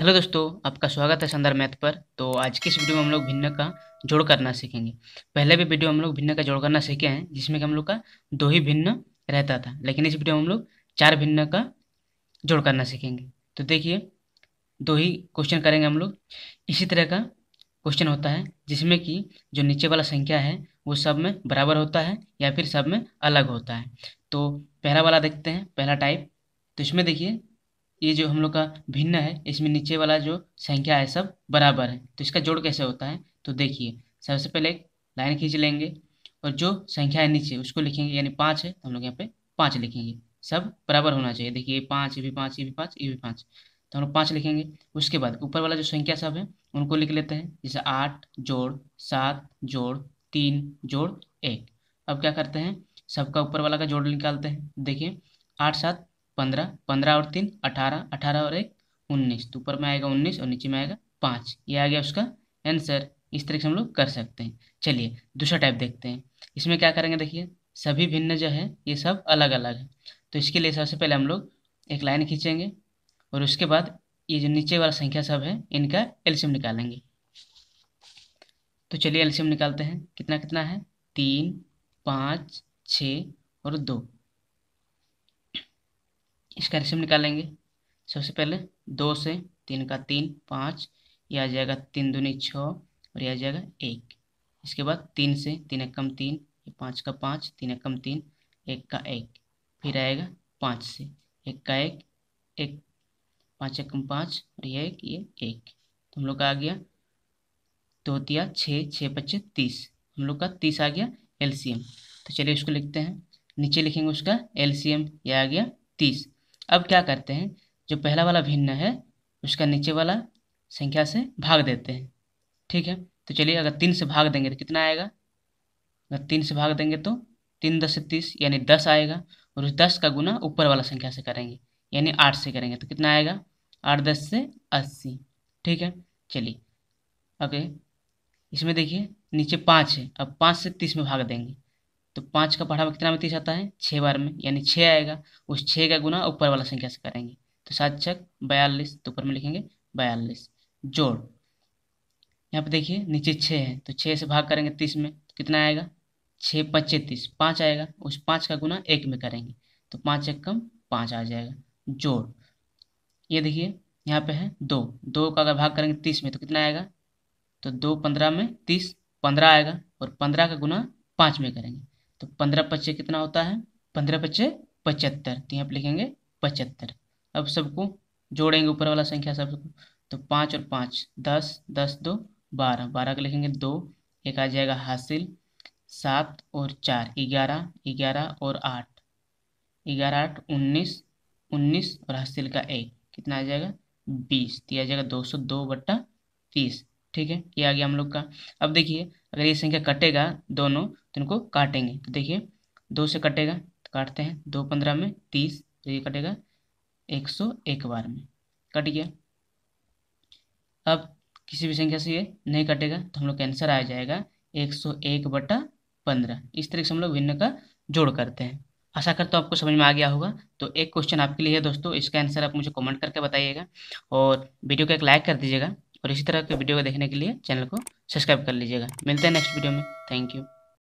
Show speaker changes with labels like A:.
A: hello दोस्तों आपका स्वागत है संदर्भ मैथ पर तो आज के इस वीडियो में हम लोग भिन्न का जोड़ करना सीखेंगे पहले भी वीडियो हम लोग भिन्न का जोड़ करना सीखे हैं जिसमें कि हम लोग का दो ही भिन्न रहता था लेकिन इस वीडियो में हम लोग चार भिन्न का जोड़ करना सीखेंगे तो देखिए दो ही क्वेश्चन करेंगे हम लोग इसी तरह का क्वेश्चन होता है जिसमें कि जो नीचे वाला संख्या है वो सब में बराबर होता है या फिर सब में अलग होता है तो पहला वाला देखते हैं पहला टाइप तो इसमें देखिए ये जो हम लोग का भिन्न है इसमें नीचे वाला जो संख्या है सब बराबर है तो इसका जोड़ कैसे होता है तो देखिए सबसे पहले एक लाइन खींच लेंगे और जो संख्या है नीचे उसको लिखेंगे यानी पाँच है तो हम लोग यहाँ पे पाँच लिखेंगे सब बराबर होना चाहिए देखिए पाँच ये भी पाँच ये भी पाँच ये भी पाँच तो हम लोग पाँच लिखेंगे उसके बाद ऊपर वाला जो संख्या सब है उनको लिख लेते हैं जैसे आठ जोड़ सात जोड़ तीन जोड़ एक अब क्या करते हैं सबका ऊपर वाला का जोड़ निकालते हैं देखिए आठ सात पंद्रह पंद्रह और तीन अठारह अठारह और एक उन्नीस तो ऊपर में आएगा उन्नीस और नीचे में आएगा पाँच ये आ गया उसका आंसर इस तरीके से हम लोग कर सकते हैं चलिए दूसरा टाइप देखते हैं इसमें क्या करेंगे देखिए सभी भिन्न जो है ये सब अलग अलग है तो इसके लिए सबसे पहले हम लोग एक लाइन खींचेंगे और उसके बाद ये जो नीचे वाला संख्या सब है इनका एल्शियम निकालेंगे तो चलिए एल्शियम निकालते हैं कितना कितना है तीन पाँच छः और दो इसका रेशियम निकालेंगे सबसे पहले दो से तीन का तीन पाँच यह आ जाएगा तीन दूनी छः और यह आ जाएगा एक इसके बाद तीन से तीन एकम तीन पाँच का पाँच तीन एकम तीन एक का एक फिर आएगा पाँच से एक का एक एक पाँच एकम पाँच और यह एक ये एक तो हम लोग का आ गया दो दिया छः छः पच्चीस तीस हम लोग का तीस आ गया एम तो चलिए उसको लिखते हैं नीचे लिखेंगे उसका एम यह आ गया तीस अब क्या करते हैं जो पहला वाला भिन्न है उसका नीचे वाला संख्या से भाग देते हैं ठीक है तो चलिए अगर तीन से भाग देंगे तो कितना आएगा अगर तीन से भाग देंगे तो तीन दस से तीस यानी दस आएगा और उस दस का गुना ऊपर वाला संख्या से करेंगे यानी आठ से करेंगे तो कितना आएगा आठ दस से अस्सी ठीक है चलिए ओके इसमें देखिए नीचे पाँच है अब पाँच से तीस में भाग देंगे तो पाँच का बढ़ावा कितना में तीस आता है छः बार में यानी छः आएगा उस छः का गुना ऊपर वाला संख्या से करेंगे तो सात छक बयालीस तो ऊपर में लिखेंगे बयालीस जोड़ यहाँ पे देखिए नीचे छः है तो छः से भाग करेंगे तीस में तो कितना आएगा छः पच्चे तीस पाँच आएगा उस पाँच का गुना एक में करेंगे तो पाँच एक कम पाँच आ जाएगा जोड़ ये देखिए यहाँ पे है दो दो का अगर भाग करेंगे तीस में तो कितना आएगा तो दो पंद्रह में तीस पंद्रह आएगा और पंद्रह का गुना पाँच में करेंगे तो पंद्रह पच्चे कितना होता है पंद्रह पच्चे पचहत्तर तो यहाँ पर लिखेंगे पचहत्तर अब सबको जोड़ेंगे ऊपर वाला संख्या सबको तो पाँच और पाँच दस दस दो बारह बारह का लिखेंगे दो एक आ जाएगा हासिल सात और चार ग्यारह ग्यारह और आठ ग्यारह आठ उन्नीस उन्नीस और हासिल का एक कितना आ जाएगा बीस तो आ जाएगा दो सौ दो बट्टा तीस ठीक है ये आ गया हम लोग का अब देखिए अगर ये संख्या कटेगा दोनों तो इनको काटेंगे तो देखिए दो से कटेगा तो काटते हैं दो पंद्रह में तीस तो ये कटेगा एक सौ एक बार में कट गया अब किसी भी संख्या से ये नहीं कटेगा तो हम लोग का आंसर आ जाएगा एक सौ एक बटा पंद्रह इस तरीके से हम लोग भिन्न का जोड़ करते हैं आशा करता हूँ आपको समझ में आ गया होगा तो एक क्वेश्चन आपके लिए है दोस्तों इसका आंसर आप मुझे कमेंट करके बताइएगा और वीडियो को एक लाइक कर दीजिएगा और इसी तरह के वीडियो को देखने के लिए चैनल को सब्सक्राइब कर लीजिएगा मिलते हैं नेक्स्ट वीडियो में थैंक यू